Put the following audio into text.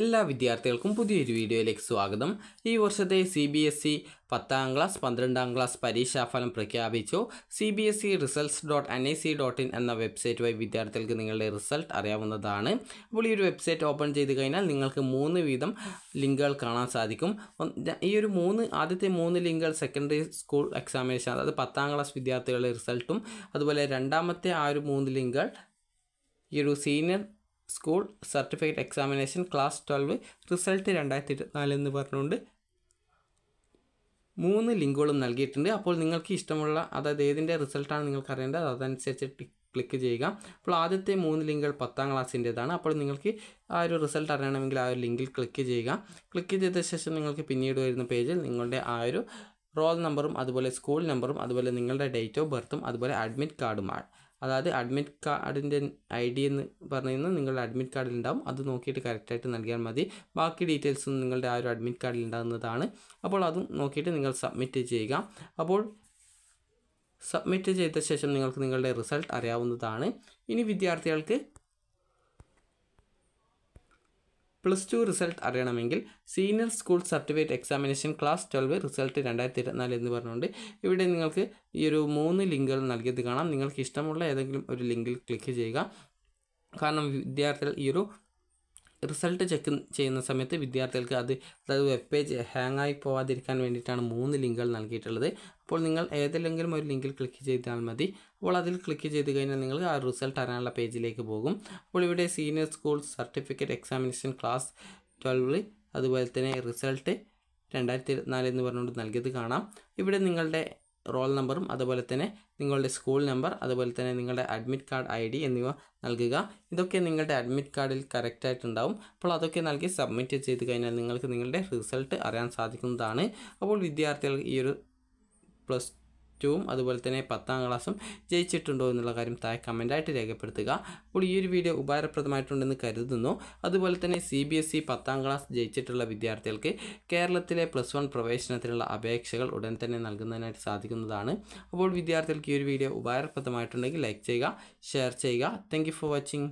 എല്ലാ വിദ്യാർത്ഥികൾക്കും പുതിയൊരു വീഡിയോയിലേക്ക് സ്വാഗതം ഈ വർഷത്തെ സി ബി എസ് സി പത്താം ക്ലാസ് പന്ത്രണ്ടാം ക്ലാസ് പരീക്ഷാഫലം പ്രഖ്യാപിച്ചു C B S E results dot N I C dot in എന്ന വെബ്സൈറ്റ് വഴി വിദ്യാർത്ഥികൾക്ക് നിങ്ങളുടെ റിസൾട്ട് അറിയാവുന്നതാണ് അപ്പോൾ ഈ ഒരു വെബ്സൈറ്റ് ഓപ്പൺ ചെയ്ത് കഴിഞ്ഞാൽ നിങ്ങൾക്ക് മൂന്ന് വീതം ലിങ്കുകൾ കാണാൻ സാധിക്കും ഈ ഒരു മൂന്ന് ആദ്യത്തെ മൂന്ന് ലിങ്കുകൾ സെക്കൻഡറി സ്കൂൾ എക്സാമിനേഷൻ അതായത് പത്താം ക്ലാസ് വിദ്യാർത്ഥികളുടെ റിസൾട്ടും അതുപോലെ രണ്ടാമത്തെ ആ ഒരു മൂന്ന് ലിങ്കുകൾ ഈ ഒരു senior school certificate examination class twelve result രണ്ടായിരത്തി ഇരുപത്തിനാല് എന്ന് പറഞ്ഞുകൊണ്ട് മൂന്ന് ലിങ്കുകളും നൽകിയിട്ടുണ്ട് അപ്പോൾ നിങ്ങൾക്ക് ഇഷ്ടമുള്ള അതായത് ഏതിൻ്റെ റിസൾട്ടാണ് നിങ്ങൾക്ക് അറിയേണ്ടത് അതനുസരിച്ച് ക്ലിക്ക് ചെയ്യുക അപ്പോൾ ആദ്യത്തെ മൂന്ന് ലിങ്കുകൾ പത്താം ക്ലാസ്സിൻ്റേതാണ് അപ്പോൾ നിങ്ങൾക്ക് ആ ഒരു റിസൾട്ട് അറിയണമെങ്കിൽ ആ ഒരു ലിങ്കിൽ ക്ലിക്ക് ചെയ്യുക ക്ലിക്ക് ചെയ്ത ശേഷം നിങ്ങൾക്ക് പിന്നീട് വരുന്ന പേജിൽ നിങ്ങളുടെ ആ ഒരു റോൾ നമ്പറും അതുപോലെ സ്കൂൾ നമ്പറും അതുപോലെ നിങ്ങളുടെ ഡേറ്റ് ഓഫ് ബർത്തും അതുപോലെ അഡ്മിറ്റ് കാർഡുമാണ് അതായത് അഡ്മിറ്റ് കാർഡിൻ്റെ ഐ ഡി എന്ന് പറയുന്നത് നിങ്ങളുടെ അഡ്മിറ്റ് കാർഡിൽ ഉണ്ടാവും അത് നോക്കിയിട്ട് കറക്റ്റായിട്ട് നൽകിയാൽ മതി ബാക്കി ഡീറ്റെയിൽസും നിങ്ങളുടെ ആ ഒരു അഡ്മിറ്റ് കാർഡിൽ ഉണ്ടാകുന്നതാണ് അപ്പോൾ അതും നോക്കിയിട്ട് നിങ്ങൾ സബ്മിറ്റ് ചെയ്യുക അപ്പോൾ സബ്മിറ്റ് ചെയ്ത ശേഷം നിങ്ങൾക്ക് നിങ്ങളുടെ റിസൾട്ട് അറിയാവുന്നതാണ് ഇനി വിദ്യാർത്ഥികൾക്ക് പ്ലസ് ടു റിസൾട്ട് അറിയണമെങ്കിൽ senior school certificate examination class twelve result രണ്ടായിരത്തി ഇരുപത്തിനാല് എന്ന് പറഞ്ഞുകൊണ്ട് ഇവിടെ നിങ്ങൾക്ക് ഈ ഒരു മൂന്ന് ലിങ്കുകൾ നൽകിയത് കാണാം നിങ്ങൾക്ക് ഇഷ്ടമുള്ള ഏതെങ്കിലും ഒരു ലിങ്കിൽ ക്ലിക്ക് ചെയ്യുക കാരണം വിദ്യാർത്ഥികൾ ഈ ഒരു റിസൾട്ട് ചെക്ക് ചെയ്യുന്ന സമയത്ത് വിദ്യാർത്ഥികൾക്ക് അത് അതായത് വെബ് പേജ് ഹാങ് ആയി പോവാതിരിക്കാൻ വേണ്ടിയിട്ടാണ് മൂന്ന് ലിങ്കുകൾ നൽകിയിട്ടുള്ളത് അപ്പോൾ നിങ്ങൾ ഏതെങ്കിലും ഒരു ലിങ്കിൽ ക്ലിക്ക് ചെയ്താൽ മതി അപ്പോൾ അതിൽ ക്ലിക്ക് ചെയ്ത് കഴിഞ്ഞാൽ നിങ്ങൾ ആ റിസൾട്ട് അറിയാനുള്ള പേജിലേക്ക് പോകും അപ്പോൾ ഇവിടെ senior school certificate examination class twelve അതുപോലെ തന്നെ റിസൾട്ട് രണ്ടായിരത്തി നാല് എന്ന് പറഞ്ഞുകൊണ്ട് നൽകിയത് കാണാം ഇവിടെ നിങ്ങളുടെ റോൾ നമ്പറും അതുപോലെ തന്നെ നിങ്ങളുടെ സ്കൂൾ നമ്പർ അതുപോലെ തന്നെ നിങ്ങളുടെ അഡ്മിറ്റ് കാർഡ് ഐ ഡി എന്നിവ നൽകുക ഇതൊക്കെ നിങ്ങളുടെ അഡ്മിറ്റ് കാർഡിൽ കറക്റ്റായിട്ടുണ്ടാവും അപ്പോൾ അതൊക്കെ നൽകി സബ്മിറ്റ് ചെയ്ത് കഴിഞ്ഞാൽ നിങ്ങൾക്ക് നിങ്ങളുടെ റിസൾട്ട് അറിയാൻ സാധിക്കുന്നതാണ് അപ്പോൾ വിദ്യാർത്ഥികൾ ഈ ഒരു പ്ലസ് പ്ലസ് അതുപോലെ തന്നെ പത്താം ക്ലാസ്സും ജയിച്ചിട്ടുണ്ടോ എന്നുള്ള കാര്യം താഴെ കമൻറ്റായിട്ട് രേഖപ്പെടുത്തുക അപ്പോൾ ഈ ഒരു വീഡിയോ ഉപകാരപ്രദമായിട്ടുണ്ടെന്ന് കരുതുന്നു അതുപോലെ തന്നെ സി ബി എസ് ഇ പത്താം ക്ലാസ് ജയിച്ചിട്ടുള്ള വിദ്യാർത്ഥികൾക്ക് കേരളത്തിലെ പ്ലസ് വൺ പ്രവേശനത്തിനുള്ള അപേക്ഷകൾ ഉടൻ തന്നെ നൽകുന്നതിനായിട്ട് സാധിക്കുന്നതാണ് അപ്പോൾ വിദ്യാർത്ഥികൾക്ക് ഈ ഒരു വീഡിയോ ഉപകാരപ്രദമായിട്ടുണ്ടെങ്കിൽ ലൈക്ക് ചെയ്യുക ഷെയർ ചെയ്യുക താങ്ക് ഫോർ വാച്ചിങ്